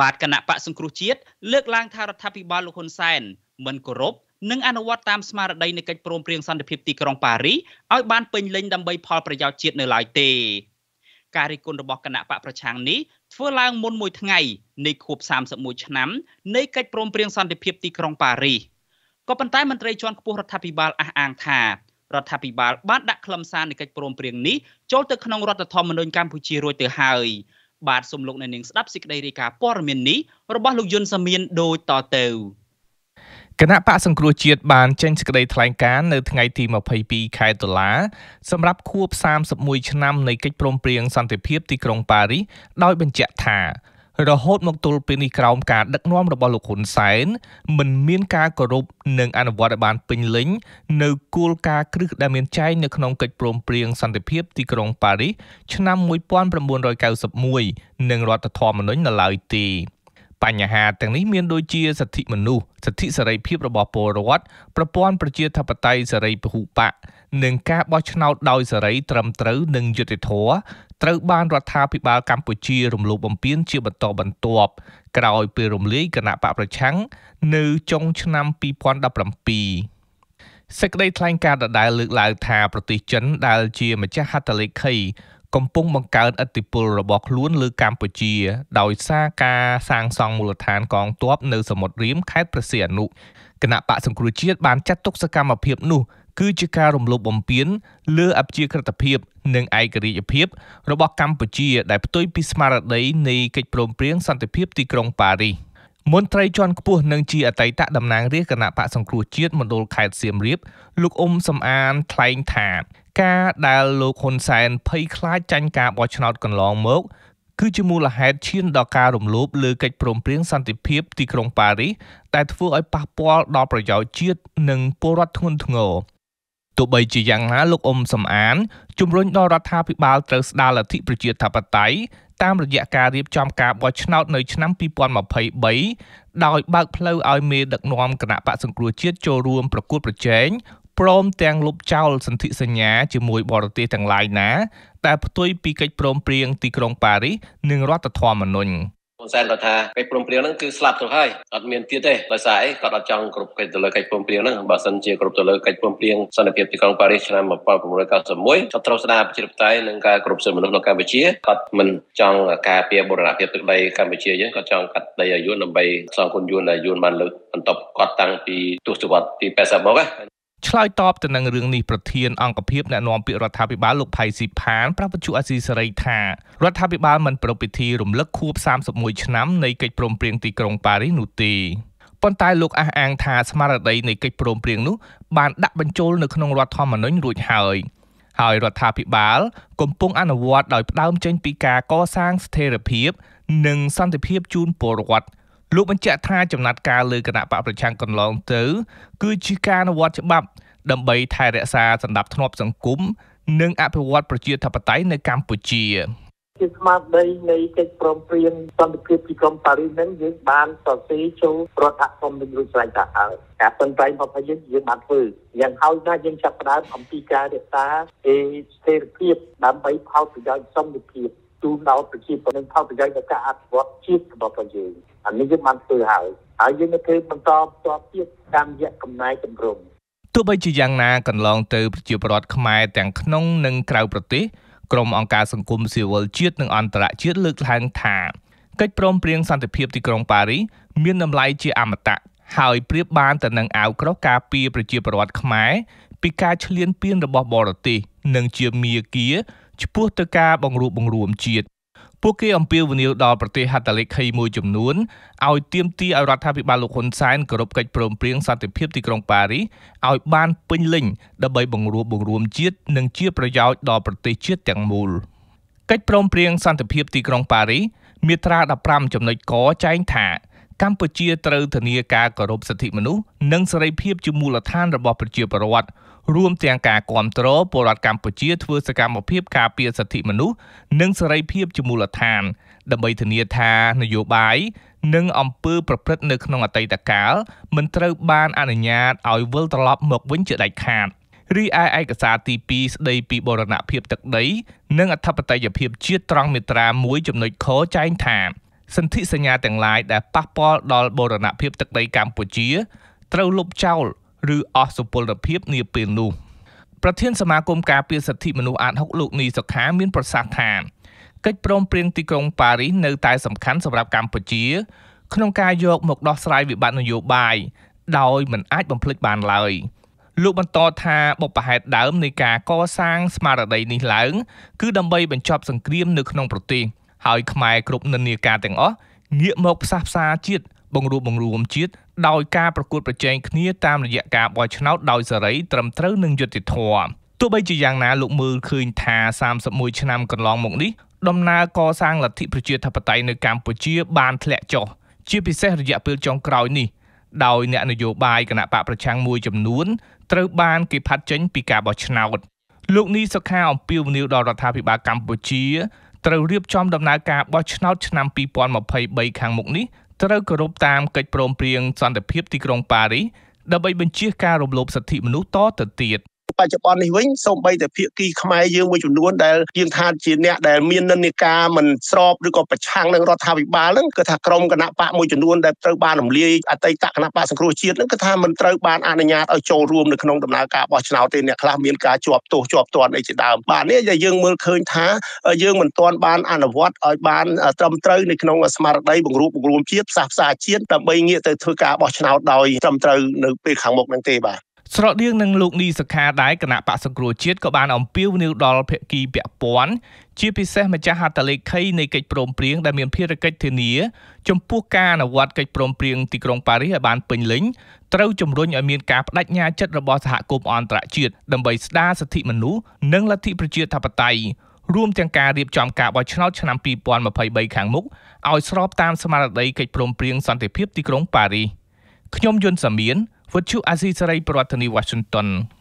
បាទគណៈបកសង្គ្រោះជាតិលើកឡើងថារដ្ឋាភិបាលលោកហ៊ុនសែនមិនគោរពនិងអនុវត្តតាមស្មារតីនៃកិច្ចព្រមព្រៀងសន្តិភាពទីក្រុងប៉ារីសឲ្យ បានពេញលេញដើម្បីផលប្រយោជន៍ជាតិនៅឡើយទេការរិះគន់របស់គណៈបកប្រឆាំងនេះធ្វើឡើងមុនមួយថ្ងៃនៃខួប31ឆ្នាំនៃកិច្ចព្រមព្រៀងសន្តិភាពទីក្រុងប៉ារីសក៏ប៉ុន្តែមន្ត្រីជាន់ខ្ពស់រដ្ឋាភិបាលអះអាងថារដ្ឋាភិបាលបានដាក់ខ្លឹមសារនៃកិច្ចព្រមព្រៀងនេះចូលទៅក្នុងរដ្ឋធម្មនុញ្ញកម្ពុជារួចទៅហើយបាទសូមលោកអ្នកនាងស្ដាប់សេចក្តីរាយការណ៍ព័ត៌មាននេះរបស់ លោកយុនសាមៀនដូចតទៅគណៈបកសង្គ្រោះជាតិបានចេញសេចក្តីថ្លែងការណ៍នៅថ្ងៃទី22ខែតុលា សម្រាប់ខួប31ឆ្នាំនៃកិច្ចព្រមព្រៀងសន្តិភាពទីក្រុងប៉ារីសដោយបញ្ជាក់ថារហូតមកទល់ពេលនេះក្រោមការដឹកនាំរបស់លោកហ៊ុនសែនមិនមានការគោរពនិងអនុវត្តឲ្យបានពេញលេញនៅគោលការណ៍គ្រឹះដែលមានចែងនៅក្នុងកិច្ចព្រមព្រៀងសន្តិភាពទីក្រុងប៉ារីសឆ្នាំ1991និងរដ្ឋធម្មនុញ្ញនៅឡើយទេបញ្ហាទាំងនេះមានដូចជាសិទ្ធិមនុស្សសិទ្ធិសេរីភាពរបស់ពលរដ្ឋប្រព័ន្ធប្រជាធិបតេយ្យសេរីពហុបកនិងការបោះឆ្នោតដោយសេរីត្រឹមត្រូវនិងយុត្តិធម៌ត្រូវបានរដ្ឋាភិបាលកម្ពុជារំលោភបំពានជាបន្តបន្ទាប់ក្រោយពេលរំលាយគណៈបកប្រឆាំងនៅចុងឆ្នាំ2017សេចក្តីថ្លែងការណ៍ដដែលលើកឡើងថា ប្រទេសចិនដែលជាម្ចាស់ហត្ថលេខី កំពុងបង្កើនឥទ្ធិពលរបស់ខ្លួនលើកម្ពុជា ដោយសារការសាងសង់មូលដ្ឋានកងទ័ពនៅសមុទ្ររៀមខេត្តព្រះសីហនុគណៈបកសង្គ្រោះជាតិបានចាត់ទុកសកម្មភាពនោះគឺជាការរំលោភបំពានលើអព្យាក្រឹតភាព និងឯករាជ្យភាពរបស់កម្ពុជាដែលផ្ទុយពីស្មារតីនៃកិច្ចព្រមព្រៀងសន្តិភាពទីក្រុងប៉ារីសមន្ត្រីជាន់ខ្ពស់និងជាអតីតតំណាងរាជគណៈបកសង្គ្រោះជាតិមណ្ឌលខេត្តសៀមរាប លោកអ៊ុំសំអានថ្លែងថា ការដែលលោកហ៊ុនសែនភ័យខ្លាចចាញ់ការបោះឆ្នោតកន្លងមកគឺជាមូលហេតុឈានដល់ការរំលោភលើកិច្ចព្រមព្រៀងសន្តិភាពទីក្រុងប៉ារីសដែលធ្វើឲ្យប៉ះពាល់ដល់ប្រយោជន៍ជាតិនិងពលរដ្ឋធ្ងន់ធ្ងរទោះបីជាយ៉ាងណាលោកអ៊ុំសំអានជំរុញដល់រដ្ឋាភិបាលត្រូវស្ដារលទ្ធិប្រជាធិបតេយ្យតាមរយៈការរៀបចំការបោះឆ្នោតនៅឆ្នាំ2023ដោយបើកផ្លូវឲ្យមេដឹកនាំគណៈបកសង្គ្រោះជាតិចូលរួមប្រគួតប្រជែងព្រមទាំងលុបចោលសន្ធិសញ្ញាជាមួយ បរទេសទាំងឡាយណាដែលផ្ទុយពីកិច្ចព្រមព្រៀងទីក្រុងប៉ារីសនិងរដ្ឋធម្មនុញ្ញហ៊ុនសែនគាត់ថាកិច្ចព្រមព្រៀងហ្នឹងគឺស្លាប់ទៅហើយអត់មានទៀតទេដោយសារអីគាត់អត់ចង់គ្រប់កិច្ចទៅលើកិច្ចព្រមព្រៀងហ្នឹងបើសិនជាគ្រប់ទៅលើកិច្ចព្រមព្រៀងសន្តិភាពទីក្រុងប៉ារីសឆ្នាំ1991គាត់ត្រូវស្ដារប្រជាធិបតេយ្យនិងការគ្រប់សិទ្ធិមនុស្សនៅកម្ពុជាគាត់មិនចង់ការពារបូរណភាពទឹកដីកម្ពុជាយើងគាត់ចង់កាត់ដីឲ្យយួនដើម្បីសងគុណយួនដែលយួនបានលើកបន្តគាត់តាំងពីទសវត្សរ៍ទី80មកណាឆ្លើយតបទៅនឹងរឿងនេះប្រធានអង្គភិបអ្នកណាំពាក្យរដ្ឋាភិបាលលោកផៃស៊ីផាន ប្រាប់បញ្ជាអាស៊ីសេរីថារដ្ឋាភិបាលមិនប្រពៃពិធីរំលឹកខួប31ឆ្នាំនៃកិច្ចព្រមព្រៀងទីក្រុងប៉ារីសនោះទេប៉ុន្តែលោកអះអាងថាស្មារតីនៃកិច្ចព្រមព្រៀងនោះបានដាក់បញ្ចូលនៅក្នុងរដ្ឋធម្មនុញ្ញរួចហើយហើយរដ្ឋាភិបាលកំពុងអនុវត្តដោយផ្ដើមចេញពីការកសាងស្ថិរភាព និងសន្តិភាពជូនពលរដ្ឋលោកបញ្ជាក់ថាចំណាត់ការលើគណៈបកប្រឆាំងកន្លងទៅគឺជាការអនុវត្តច្បាប់ដើម្បី ថែរក្សាសន្តិភាពសង្គមនិងអភិវឌ្ឍប្រជាធិបតេយ្យនៅកម្ពុជាជាស្មារតីនៃកិច្ចព្រមព្រៀងសន្តិភាពទីក្រុងប៉ារីសហ្នឹងយើងបានសរសេរចូលរដ្ឋធម្មនុញ្ញរួចស្រេចទៅហើយការប៉ុន្តែរបស់យើងយើងបានធ្វើយ៉ាងហោចណាស់យើងចាប់ផ្ដើមអំពីការរក្សាស្ថិរភាពដើម្បីផលប្រយោជន៍សន្តិភាពជូនដល់ប្រជាពលរដ្ឋផលប្រយោជន៍នៃការអភិវឌ្ឍជាតិរបស់ប្រជាយើងអានេះយើងបានធ្វើហើយហើយយើងនៅធ្វើបន្តបន្តទៀតតាមរយៈកំណែតម្រង់ទោះបីជាយ៉ាងណាកន្លងទៅប្រជាពលរដ្ឋខ្មែរទាំងក្នុងនិងក្រៅប្រទេស ក្រុមអង្គការសង្គមស៊ីវិលជាតិនិងអន្តរជាតិលើកឡើងថាកិច្ចព្រមព្រៀងសន្តិភាពទីក្រុងប៉ារីសមានតម្លៃជាអមតៈហើយប្រៀបបានទៅនឹងអាវក្រោះការពារប្រជាពលរដ្ឋខ្មែរពីការឈ្លានពានរបស់បរទេសនិងជាមាគាឆ្ពោះទៅការបង្រួបបង្រួមជាតិពួកគេ អំពាវនាវដល់ប្រទេសហត្ថលេខីមួយចំនួនឲ្យទៀមទីឲ្យរដ្ឋាភិបាលលោកហ៊ុនសែនគោរពកិច្ចព្រមព្រៀងសន្តិភាពទីក្រុងប៉ារីសឲ្យបានពេញលេញដើម្បីបង្រួបបង្រួមជាតិនិងជាប្រយោជន៍ដល់ប្រទេសជាតិទាំងមូលកិច្ចព្រមព្រៀងសន្តិភាពទីក្រុងប៉ារីសមាត្រា15ចំណុចកចែងថាកម្ពុជាត្រូវធានាការគោរពសិទ្ធិមនុស្សនិងសេរីភាពជាមូលដ្ឋានរបស់ប្រជាពលរដ្ឋរួមទាំងការគ្រប់គ្រងពលរដ្ឋកម្ពុជាធ្វើសកម្មភាពការពារសិទ្ធិមនុស្សនិងសេរីភាពជាមូលដ្ឋានដើម្បីធានាថានយោបាយ និងអំពើប្រព្រឹត្តនៅក្នុងអតីតកាល មិនត្រូវបានអនុញ្ញាតឲ្យវិលត្រឡប់មកវិញជាដាច់ខាតរីឯឯកសារទី2ស្ដីពីបរណភាពទឹកដី និងអធិបតេយ្យភាពជាតិត្រង់មាត្រា1ចំណុចខចែងថា សន្ធិសញ្ញាទាំងឡាយដែលប៉ះពាល់ដល់បរណភាពទឹកដីកម្ពុជាត្រូវលុបចោលឬអស់សុពលភាពនាពេលនោះប្រធានសមាគមការពារសិទ្ធិមនុស្សអាត6លោកនីសុខាមាន ប្រសាសន៍ថាកិច្ចព្រមព្រៀងទីក្រុងប៉ារីសនៅតែសំខាន់សម្រាប់កម្ពុជា ក្នុងការយកមកដោះស្រាយវិបត្តិនយោបាយដោយមិនអាចបំភ្លេចបានឡើយលោកបន្តថាបបផែតដើមនៃការកសាងស្មារតីនេះឡើង គឺដើម្បីបញ្ចប់សង្គ្រាមនៅក្នុងប្រទេសហើយខ្មែរគ្រប់និន្នាការទាំងអស់ងាកមកផ្សះផ្សាជាតិបង្រួបបង្រួមជាតិដោយការប្រកួតប្រជែងគ្នាតាមរយៈការបោះឆ្នោតដោយសេរីត្រឹមត្រូវនិងយុត្តិធម៌ទោះបីជាយ៉ាងណាលោកមើលឃើញថា31ឆ្នាំកន្លងមកនេះដំណើរកសាងលទ្ធិប្រជាធិបតេយ្យនៅកម្ពុជាបានធ្លាក់ចុះជាពិសេសរយៈពេលចុងក្រោយនេះដោយអ្នកនយោបាយគណៈបកប្រឆាំងមួយចំនួនត្រូវបានគេផាត់ចេញពីការបោះឆ្នោត លោកនេះសុខាអំពាវនាវដល់រដ្ឋាភិបាលកម្ពុជាត្រូវរៀបចំដំណើរការបោះឆ្នោតឆ្នាំ2023ខាងមុខនេះត្រូវគោរពតាមកិច្ចព្រមព្រៀងសន្តិភាពទីក្រុងប៉ារីសដើម្បីបញ្ជៀសការរំលោភសិទ្ធិមនុស្សតទៅទៀតបច្ចុប្បន្ននេះវិញសូម្បីតែភាគីខ្មែរយើងមួយចំនួនដែលយើងថាជាអ្នកដែលមាននិន្នាការមិនស្របឬក៏ប្រឆាំងនឹងរដ្ឋាភិបាលហ្នឹងគឺថាក្រមគណៈបកមួយចំនួនដែលត្រូវបានរំលាយអតីតគណៈបកសង្គ្រោះជាតិហ្នឹងគឺថាមិនត្រូវបានអនុញ្ញាតឲ្យចូលរួមនៅក្នុងដំណើរការបោះឆ្នោតទេអ្នកខ្លះមានការជាប់ទោសជាប់ទណ្ឌអីជាដើមបាទនេះយើងមើលឃើញថាយើងមិនទាន់បានអនុវត្តឲ្យបានត្រឹមត្រូវនៅក្នុងស្មារតីបង្រួបបង្រួមជាតិផ្សះផ្សាជាតិដើម្បីងាកទៅធ្វើការបោះឆ្នោតដោយត្រឹមត្រូវនៅពេលខាងមុខហ្នឹងទេបាទស្រដៀងនឹងលោកនីសខាដែរគណៈបកសង្គ្រោះជាតិក៏បានអំពាវនាវដល់ភាគីពាក់ព័ន្ធជាពិសេសម្ចាស់ហត្ថលេខីនៃកិច្ចព្រមព្រៀងដែលមានភារកិច្ចធានាចំពោះការអនុវត្តកិច្ចព្រមព្រៀងទីក្រុងប៉ារីសឲ្យបានពេញលេញត្រូវជំរុញឲ្យមានការបដិញ្ញាចិត្តរបស់សហគមន៍អន្តរជាតិដើម្បីស្ដារសិទ្ធិមនុស្សនិងលទ្ធិប្រជាធិបតេយ្យរួមទាំងការរៀបចំការបោះឆ្នោតឆ្នាំ2023ខាងមុខឲ្យស្របតាមស្មារតីកិច្ចព្រមព្រៀងសន្តិភាព ទីក្រុងប៉ារីសខ្ញុំយុនសាមៀន Would you, as Israel brought the new Washington